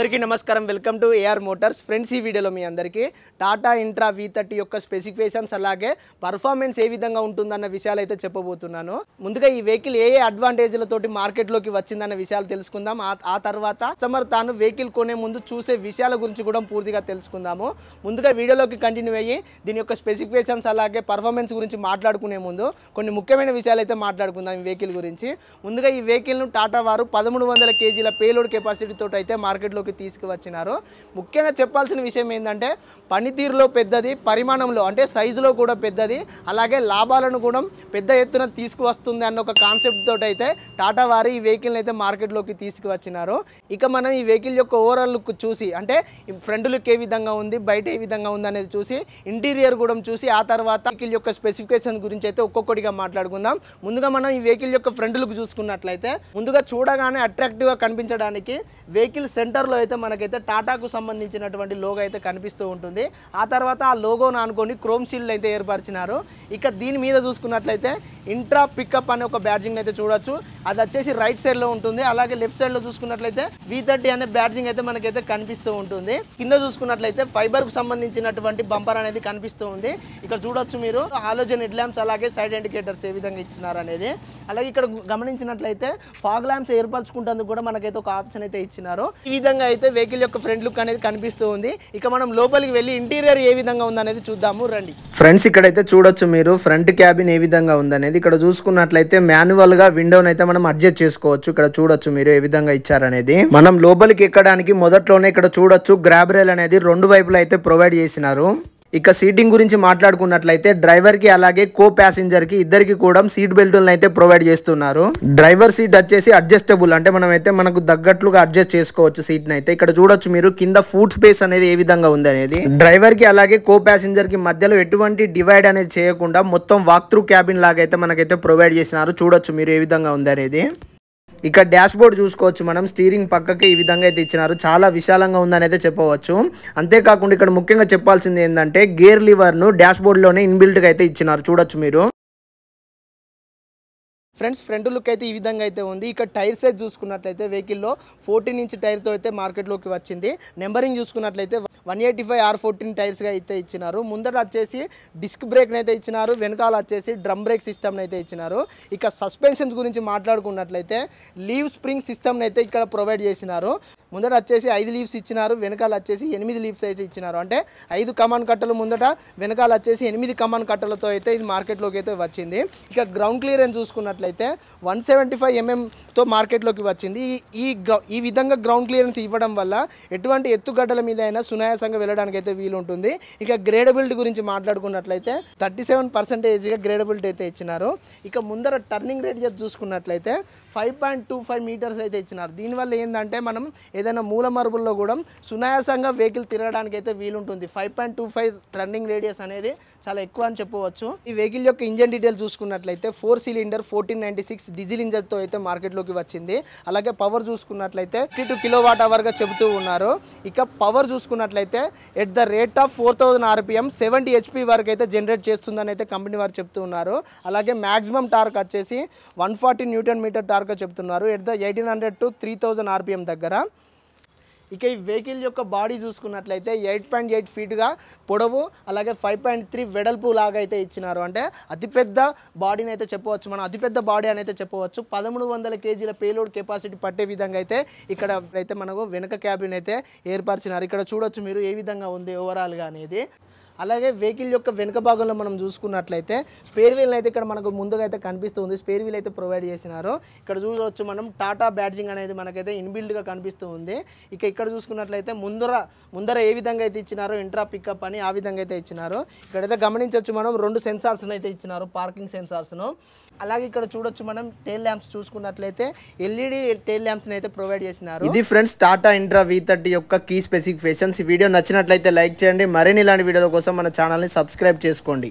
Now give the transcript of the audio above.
అందరికీ నమస్కారం welcome to A R Motors friends ఈ వీడియోలో మీ అందరికీ టాటా ఇంట్రా వి థర్టీ యొక్క స్పెసిఫికేషన్స్ అలాగే పర్ఫార్మెన్స్ ఏ విధంగా ఉంటుందన్న విషయాలు అయితే చెప్పబోతున్నాను ముందుగా ఈ వెహికల్ ఏ ఏ అడ్వాంటేజ్లతోటి మార్కెట్లోకి వచ్చిందన్న విషయాలు తెలుసుకుందాం ఆ తర్వాత కస్టమర్ తాను వెహికల్ కొనే ముందు చూసే విషయాల గురించి కూడా పూర్తిగా తెలుసుకుందాము ముందుగా వీడియోలోకి కంటిన్యూ అయ్యి దీని యొక్క స్పెసిఫికేషన్స్ అలాగే పర్ఫార్మెన్స్ గురించి మాట్లాడుకునే ముందు కొన్ని ముఖ్యమైన విషయాలు అయితే మాట్లాడుకుందాం ఈ వెహికల్ గురించి ముందుగా ఈ వెహికల్ను టాటా వారు పదమూడు వందల కేజీల పేలోడ్ కెపాసిటీతో అయితే మార్కెట్లోకి ఎందుకు తీసుకువచ్చినారు ముఖ్యంగా చెప్పాల్సిన విషయం ఏంటంటే పనితీరులో పెద్దది పరిమాణంలో అంటే సైజులో కూడా పెద్దది అలాగే లాభాలను కూడా పెద్ద ఎత్తున తీసుకువస్తుంది అన్న ఒక కాన్సెప్ట్ తోటి అయితే టాటా వారి ఈ వెహికల్ని అయితే మార్కెట్లోకి తీసుకువచ్చినారు ఇక మనం ఈ వెహికల్ యొక్క ఓవరాల్ లుక్ చూసి అంటే ఫ్రంట్ లుక్ ఏ విధంగా ఉంది బయట ఏ విధంగా ఉంది అనేది చూసి ఇంటీరియర్ కూడా చూసి ఆ తర్వాత వెహికల్ యొక్క స్పెసిఫికేషన్ గురించి అయితే ఒక్కొక్కటిగా మాట్లాడుకుందాం ముందుగా మనం ఈ వెహికల్ యొక్క ఫ్రంట్ లుక్ చూసుకున్నట్లయితే ముందుగా చూడగానే అట్రాక్టివ్గా కనిపించడానికి వెహికల్ సెంటర్లో అయితే మనకైతే టాటాకు సంబంధించినటువంటి లోగో అయితే కనిపిస్తూ ఉంటుంది ఆ తర్వాత ఆ లోగోను అనుకొని క్రోమ్ షీల్డ్ అయితే ఏర్పరిచినారు ఇక దీని మీద చూసుకున్నట్లయితే ఇంట్రా పికప్ అనే ఒక బ్యాడ్జింగ్ అయితే చూడొచ్చు అది వచ్చేసి రైట్ సైడ్లో ఉంటుంది అలాగే లెఫ్ట్ సైడ్లో చూసుకున్నట్లయితే వి థర్టీ అనే బ్యాడ్జింగ్ అయితే మనకైతే కనిపిస్తూ ఉంటుంది కింద చూసుకున్నట్లయితే ఫైబర్కు సంబంధించినటువంటి బంపర్ అనేది కనిపిస్తూ ఉంది ఇక్కడ చూడొచ్చు మీరు ఆలోచన హెడ్ ల్యాంప్స్ అలాగే సైడ్ ఇండికేటర్స్ ఏ విధంగా ఇచ్చినారు అనేది అలాగే ఇక్కడ గమనించినట్లయితే ఫాగ్ ల్యాంప్స్ ఏర్పరచుకుంటేందుకు కూడా మనకైతే ఒక ఆప్షన్ అయితే ఇచ్చినారు ఈ విధంగా విధంగా అయితే వెహికల్ యొక్క ఫ్రంట్ లుక్ అనేది కనిపిస్తూ ఉంది ఇక మనం లోపలికి వెళ్ళి ఇంటీరియర్ ఏ విధంగా ఉందనేది చూద్దాము రండి ఫ్రెండ్స్ ఇక్కడైతే చూడొచ్చు మీరు ఫ్రంట్ క్యాబిన్ ఏ విధంగా ఉందనేది ఇక్కడ చూసుకున్నట్లయితే మాన్యువల్ గా విండోని అయితే మనం అడ్జస్ట్ చేసుకోవచ్చు ఇక్కడ చూడొచ్చు మీరు ఏ విధంగా ఇచ్చారనేది మనం లోపలికి ఎక్కడానికి మొదట్లోనే ఇక్కడ చూడొచ్చు గ్రాబ్రేల్ అనేది రెండు వైపులా అయితే ప్రొవైడ్ చేసినారు ఇక సీటింగ్ గురించి మాట్లాడుకున్నట్లయితే డ్రైవర్ కి అలాగే కో ప్యాసింజర్ కి ఇద్దరికి కూడా సీట్ బెల్టులను అయితే ప్రొవైడ్ చేస్తున్నారు డ్రైవర్ సీట్ వచ్చేసి అడ్జస్టబుల్ అంటే మనమైతే మనకు తగ్గట్లుగా అడ్జస్ట్ చేసుకోవచ్చు సీట్ అయితే ఇక్కడ చూడొచ్చు మీరు కింద ఫుడ్ స్పేస్ అనేది ఏ విధంగా ఉంది అనేది డ్రైవర్ కి అలాగే కో ప్యాసింజర్ కి మధ్యలో ఎటువంటి డివైడ్ అనేది చేయకుండా మొత్తం వాక్ త్రూ క్యాబిన్ లాగైతే మనకైతే ప్రొవైడ్ చేసినారు చూడొచ్చు మీరు ఏ విధంగా ఉంది అనేది ఇక్కడ డాష్ బోర్డ్ చూసుకోవచ్చు మనం స్టీరింగ్ పక్కకి ఈ విధంగా అయితే ఇచ్చినారు చాలా విశాలంగా ఉందని అయితే చెప్పవచ్చు అంతేకాకుండా ఇక్కడ ముఖ్యంగా చెప్పాల్సింది ఏంటంటే గేర్ లివర్ ను డాష్ బోర్డ్లోనే ఇన్బిల్ట్గా అయితే ఇచ్చినారు చూడొచ్చు మీరు ఫ్రెండ్స్ ఫ్రంట్ లుక్ అయితే ఈ విధంగా అయితే ఉంది ఇక్కడ టైర్ సైజ్ చూసుకున్నట్లయితే వెహికల్లో ఫోర్టీన్ ఇంచ్ టైర్తో అయితే మార్కెట్లోకి వచ్చింది నెంబరింగ్ చూసుకున్నట్లయితే one eighty five R fourteen టైర్స్గా అయితే ఇచ్చినారు ముందర వచ్చేసి డిస్క్ బ్రేక్ని అయితే ఇచ్చినారు వెనకాల వచ్చేసి డ్రమ్ బ్రేక్ సిస్టమ్ని అయితే ఇచ్చినారు ఇక సస్పెన్షన్స్ గురించి మాట్లాడుకున్నట్లయితే లీవ్ స్ప్రింగ్ సిస్టమ్ని అయితే ఇక్కడ ప్రొవైడ్ చేసినారు ముందర వచ్చేసి ఐదు లీవ్స్ ఇచ్చినారు వెనకాల వచ్చేసి ఎనిమిది లీవ్స్ అయితే ఇచ్చినారు అంటే ఐదు కమాన్ కట్టలు ముందట వెనకాల వచ్చేసి ఎనిమిది కమాన్ కట్టలతో అయితే ఇది మార్కెట్లోకి అయితే వచ్చింది ఇక గ్రౌండ్ క్లియరెన్స్ చూసుకున్నట్లయితే వన్ సెవెంటీ ఫైవ్ ఎంఎంతో మార్కెట్లోకి వచ్చింది ఈ ఈ విధంగా గ్రౌండ్ క్లియరెన్స్ ఇవ్వడం వల్ల ఎటువంటి ఎత్తుగడ్డల మీద అయినా సునాయ సునాయాసంగా వెళ్ళడానికి అయితే వీలు ఉంటుంది ఇక గ్రేడబిలిటీ గురించి మాట్లాడుకున్నట్లయితే థర్టీ సెవెన్ పర్సెంటేజ్గా గ్రేడబిలిటీ అయితే ఇచ్చినారు ఇక ముందర టర్నింగ్ రేడియస్ చూసుకున్నట్లయితే five point two five metres అయితే ఇచ్చినారు దీనివల్ల ఏంటంటే మనం ఏదైనా మూల మరుగుల్లో కూడా సునాయాసంగా వెహికల్ తిరగడానికి అయితే వీలుంటుంది five point two five turning radius అనేది చాలా ఎక్కువ అని చెప్పవచ్చు ఈ వెహికల్ యొక్క ఇంజన్ డీటెయిల్ చూసుకున్నట్లయితే four cylinder fourteen ninety six diesel ఇంజన్తో అయితే మార్కెట్లోకి వచ్చింది అలాగే పవర్ చూసుకున్నట్లయితే ఫిఫ్టీ టూ కిలో వాట్ అవర్గా చెబుతూ ఉన్నారు ఇక పవర్ చూసుకున్నట్లయితే చూసుకున్నట్లయితే at the rate of four thousand RPM seventy HP వరకు అయితే జనరేట్ చేస్తుందని అయితే కంపెనీ వారు చెప్తూ ఉన్నారు అలాగే మ్యాక్సిమం టార్క్ వచ్చేసి one forty newton meter torque చెప్తున్నారు at the eighteen hundred to three thousand RPM దగ్గర ఇక ఈ వెహికల్ యొక్క బాడీ చూసుకున్నట్లయితే ఎయిట్ పాయింట్ ఎయిట్ ఫీట్గా పొడవు అలాగే ఫైవ్ పాయింట్ త్రీ వెడల్పు లాగా అయితే ఇచ్చినారు అంటే అతిపెద్ద బాడీని అయితే చెప్పవచ్చు మనం అతిపెద్ద బాడీ అని అయితే చెప్పవచ్చు పదమూడు వందల కేజీల పేలోడ్ కెపాసిటీ పట్టే విధంగా అయితే ఇక్కడ అయితే మనకు వెనక క్యాబిన్ అయితే ఏర్పరిచినారు ఇక్కడ చూడొచ్చు మీరు ఏ విధంగా ఉంది ఓవరాల్గా అనేది అలాగే వెహికల్ యొక్క వెనుక భాగంలో మనం చూసుకున్నట్లయితే స్పేర్ వీల్ అయితే ఇక్కడ మనకు ముందుగా అయితే కనిపిస్తుంది స్పేర్ వీల్ అయితే ప్రొవైడ్ చేసినారు ఇక్కడ చూడవచ్చు మనం టాటా బ్యాడ్జింగ్ అనేది మనకైతే ఇన్బిల్డ్గా కనిపిస్తూ ఉంది ఇక ఇక్కడ చూసుకున్నట్లయితే ముందర ముందర ఏ విధంగా అయితే ఇచ్చినారో ఇంట్రా పికప్ అని ఆ విధంగా అయితే ఇచ్చినారు ఇక్కడైతే గమనించవచ్చు మనం రెండు సెన్సార్స్ని అయితే ఇచ్చినారు పార్కింగ్ సెన్సార్స్ను అలాగే ఇక్కడ చూడొచ్చు మనం టైల్ ల్యాంప్స్ చూసుకున్నట్లయితే ఎల్ఈడి టైల్ ల్యాంప్స్ని అయితే ప్రొవైడ్ చేసినారు ఇది friends Tata intra V thirty యొక్క కీ స్పెసిఫికేషన్స్ ఈ వీడియో నచ్చినట్లయితే లైక్ చేయండి మరిన్ని ఇలాంటి వీడియోల కోసం కోసం మన ఛానల్ని సబ్స్క్రైబ్ చేసుకోండి